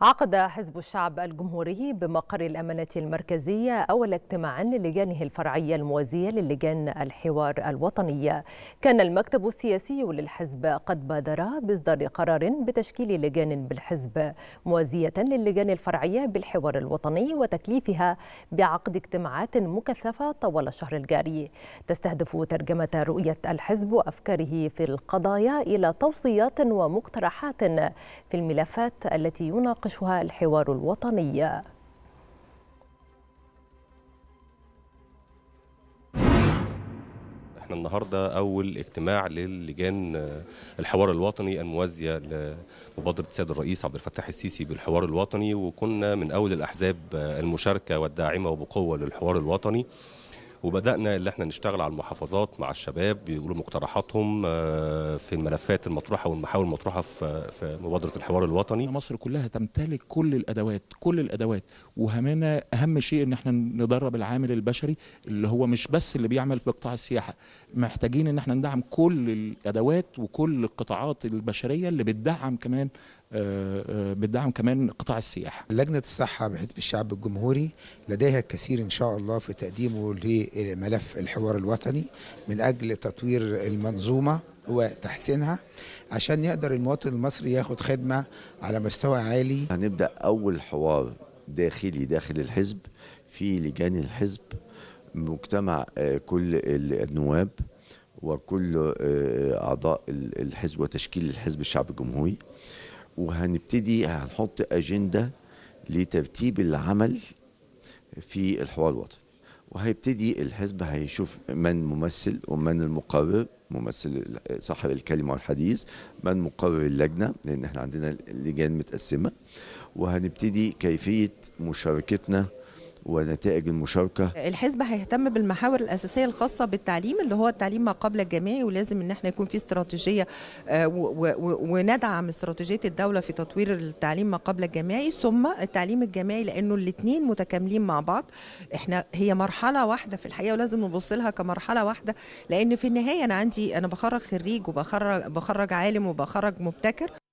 عقد حزب الشعب الجمهوري بمقر الأمانة المركزية أول اجتماع للجانه الفرعية الموازية للجان الحوار الوطنية كان المكتب السياسي للحزب قد بادر بإصدار قرار بتشكيل لجان بالحزب موازية للجان الفرعية بالحوار الوطني وتكليفها بعقد اجتماعات مكثفة طوال الشهر الجاري تستهدف ترجمة رؤية الحزب وأفكاره في القضايا إلى توصيات ومقترحات في الملفات التي يناقش يناقشها الحوار الوطني احنا النهارده اول اجتماع للجان الحوار الوطني الموازيه لمبادره السيد الرئيس عبد الفتاح السيسي بالحوار الوطني وكنا من اول الاحزاب المشاركه والداعمه وبقوه للحوار الوطني وبدانا اللي احنا نشتغل على المحافظات مع الشباب بيقولوا مقترحاتهم آه، في الملفات المطروحه والمحاور المطروحه في مبادره الحوار الوطني مصر كلها تمتلك كل الادوات كل الادوات وهمنا اهم شيء ان احنا ندرب العامل البشري اللي هو مش بس اللي بيعمل في قطاع السياحه محتاجين ان احنا ندعم كل الادوات وكل القطاعات البشريه اللي بتدعم كمان آه، آه، بتدعم كمان قطاع السياحه لجنه الصحه بحزب الشعب الجمهوري لديها الكثير ان شاء الله في تقديمه ملف الحوار الوطني من أجل تطوير المنظومة وتحسينها عشان يقدر المواطن المصري ياخد خدمة على مستوى عالي هنبدأ أول حوار داخلي داخل الحزب في لجان الحزب مجتمع آه، كل النواب وكل آه، أعضاء الحزب وتشكيل الحزب الشعب الجمهوري وهنبتدي هنحط أجندة لترتيب العمل في الحوار الوطني وهيبتدي الحزب هيشوف من ممثل ومن المقرر ممثل صاحب الكلمة والحديث من مقرر اللجنة لأن احنا عندنا لجان متقسمة وهنبتدي كيفية مشاركتنا ونتائج المشاركه الحزب هيهتم بالمحاور الاساسيه الخاصه بالتعليم اللي هو التعليم ما قبل الجامعي ولازم ان احنا يكون في استراتيجيه آه، وندعم استراتيجيه الدوله في تطوير التعليم ما قبل الجامعي ثم التعليم الجامعي لانه الاثنين متكاملين مع بعض احنا هي مرحله واحده في الحقيقه ولازم نبص لها كمرحله واحده لان في النهايه انا عندي انا بخرج خريج وبخرج بخرج عالم وبخرج مبتكر